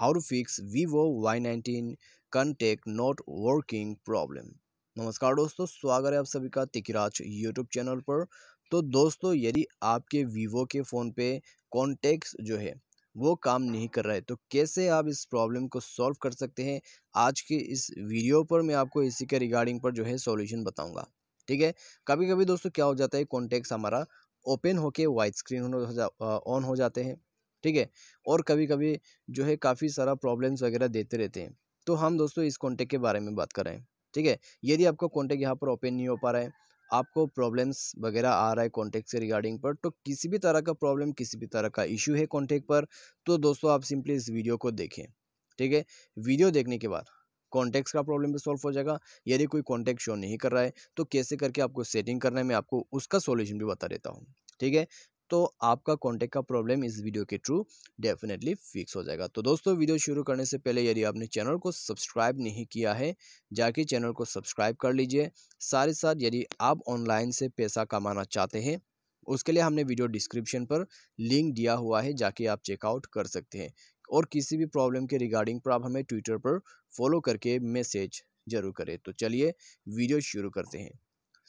how to fix Vivo Y nineteen contact not working problem नमस्कार दोस्तों स्वागत है आप सभी का तिकराज यूट्यूब चैनल पर तो दोस्तों यदि आपके वीवो के फ़ोन पे कॉन्टेक्ट जो है वो काम नहीं कर रहा है तो कैसे आप इस प्रॉब्लम को सॉल्व कर सकते हैं आज के इस वीडियो पर मैं आपको इसी के रिगार्डिंग पर जो है सॉल्यूशन बताऊंगा ठीक है कभी कभी दोस्तों क्या हो जाता है कॉन्टैक्ट्स हमारा ओपन होके वाइट स्क्रीन ऑन हो, जा, हो जाते हैं ठीक है और कभी कभी जो है काफ़ी सारा प्रॉब्लम्स वगैरह देते रहते हैं तो हम दोस्तों इस कॉन्टेक्ट के बारे में बात कर रहे हैं ठीक है यदि आपका कॉन्टेक्ट यहाँ पर ओपन नहीं हो पा रहा है आपको प्रॉब्लम्स वगैरह आ रहा है कॉन्टेक्ट से रिगार्डिंग पर तो किसी भी तरह का प्रॉब्लम किसी भी तरह का इशू है कॉन्टेक्ट पर तो दोस्तों आप सिंपली इस वीडियो को देखें ठीक है वीडियो देखने के बाद कॉन्टेक्ट का प्रॉब्लम भी सॉल्व हो जाएगा यदि कोई कॉन्टेक्ट शो नहीं कर रहा है तो कैसे करके आपको सेटिंग करने में आपको उसका सोल्यूशन भी बता देता हूँ ठीक है तो आपका कॉन्टैक्ट का प्रॉब्लम इस वीडियो के थ्रू डेफिनेटली फिक्स हो जाएगा तो दोस्तों वीडियो शुरू करने से पहले यदि आपने चैनल को सब्सक्राइब नहीं किया है जाके चैनल को सब्सक्राइब कर लीजिए साथ ही साथ यदि आप ऑनलाइन से पैसा कमाना चाहते हैं उसके लिए हमने वीडियो डिस्क्रिप्शन पर लिंक दिया हुआ है जाके आप चेकआउट कर सकते हैं और किसी भी प्रॉब्लम के रिगार्डिंग पर आप हमें ट्विटर पर फॉलो करके मैसेज जरूर करें तो चलिए वीडियो शुरू करते हैं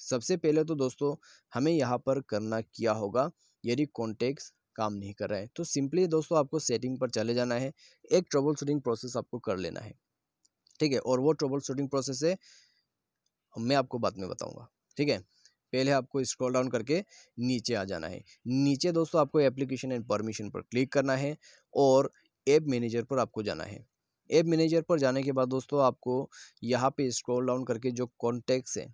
सबसे पहले तो दोस्तों हमें यहाँ पर करना क्या होगा यदि कॉन्टेक्स काम नहीं कर रहा है तो सिंपली दोस्तों आपको सेटिंग पर चले जाना है एक ट्रबल शूटिंग प्रोसेस आपको कर लेना है ठीक है और वो ट्रबल शूटिंग प्रोसेस है मैं आपको बाद में बताऊँगा ठीक है पहले आपको स्क्रॉल डाउन करके नीचे आ जाना है नीचे दोस्तों आपको एप्लीकेशन एंड परमिशन पर क्लिक करना है और ऐप मैनेजर पर आपको जाना है ऐप मैनेजर पर जाने के बाद दोस्तों आपको यहाँ पे स्क्रॉल डाउन करके जो कॉन्टेक्ट्स है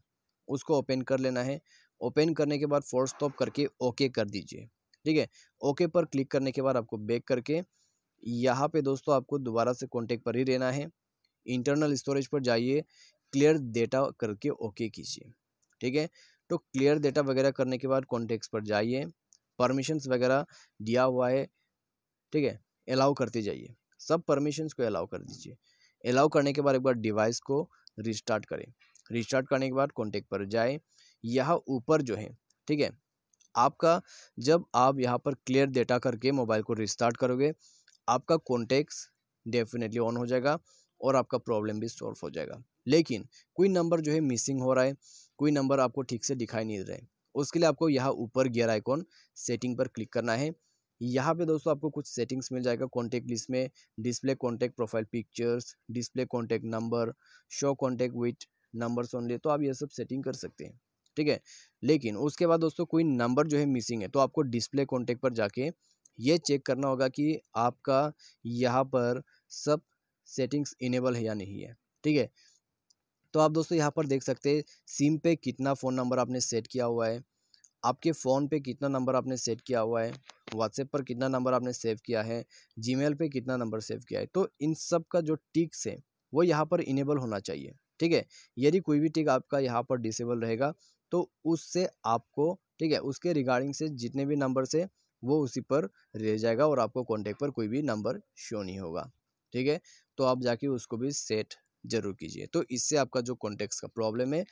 उसको ओपन कर लेना है ओपन करने के बाद फोर्स तो स्टॉप करके ओके कर दीजिए ठीक है ओके पर क्लिक करने के बाद आपको बैक करके यहाँ पे दोस्तों आपको दोबारा से कॉन्टेक्ट पर ही रहना है इंटरनल स्टोरेज पर जाइए क्लियर डेटा करके ओके कीजिए ठीक है तो क्लियर डेटा वगैरह करने के बाद कॉन्टेक्ट पर जाइए परमिशंस वगैरह दिया हुआ है ठीक है अलाउ करते जाइए सब परमिशंस को अलाउ कर दीजिए अलाउ करने के बाद एक बार डिवाइस को रिस्टार्ट करें रिस्टार्ट करने के बाद कॉन्टेक्ट पर जाए यह ऊपर जो है ठीक है आपका जब आप यहाँ पर क्लियर डेटा करके मोबाइल को रिस्टार्ट करोगे आपका कॉन्टेक्स डेफिनेटली ऑन हो जाएगा और आपका प्रॉब्लम भी सॉल्व हो जाएगा लेकिन कोई नंबर जो है मिसिंग हो रहा है कोई नंबर आपको ठीक से दिखाई नहीं दे रहा है उसके लिए आपको यहाँ ऊपर गियर आइकॉन सेटिंग पर क्लिक करना है यहाँ पे दोस्तों आपको कुछ सेटिंग्स मिल जाएगा कॉन्टैक्ट लिस्ट में display contact profile pictures display contact number show contact with numbers only तो आप ये सब सेटिंग कर सकते हैं ठीक है लेकिन उसके बाद दोस्तों कोई नंबर जो है मिसिंग है तो आपको डिस्प्ले कॉन्टेक्ट पर जाके ये चेक करना होगा कि आपका यहाँ पर सब सेटिंग्स इनेबल है या नहीं है ठीक है तो आप दोस्तों यहाँ पर देख सकते हैं सिम पे कितना फ़ोन नंबर आपने सेट किया हुआ है आपके फ़ोन पे कितना नंबर आपने सेट किया हुआ है व्हाट्सएप पर कितना नंबर आपने सेव किया है जीमेल पे कितना नंबर सेव किया है तो इन सब का जो टिक्स है वो यहाँ पर इनेबल होना चाहिए ठीक है यदि कोई भी टिक आपका यहाँ पर डिसेबल रहेगा तो उससे आपको ठीक है उसके रिगार्डिंग से जितने भी नंबर से वो उसी पर रह जाएगा और आपको कॉन्टेक्ट पर कोई भी नंबर शो नहीं होगा ठीक है तो आप जाके उसको भी सेट जरूर कीजिए तो इससे आपका जो कॉन्टेक्स का प्रॉब्लम है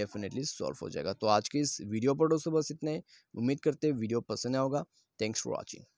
डेफिनेटली सॉल्व हो जाएगा तो आज की इस वीडियो पर दोस्तों बस इतने उम्मीद करते हैं वीडियो पसंद आएगा थैंक्स फॉर वॉचिंग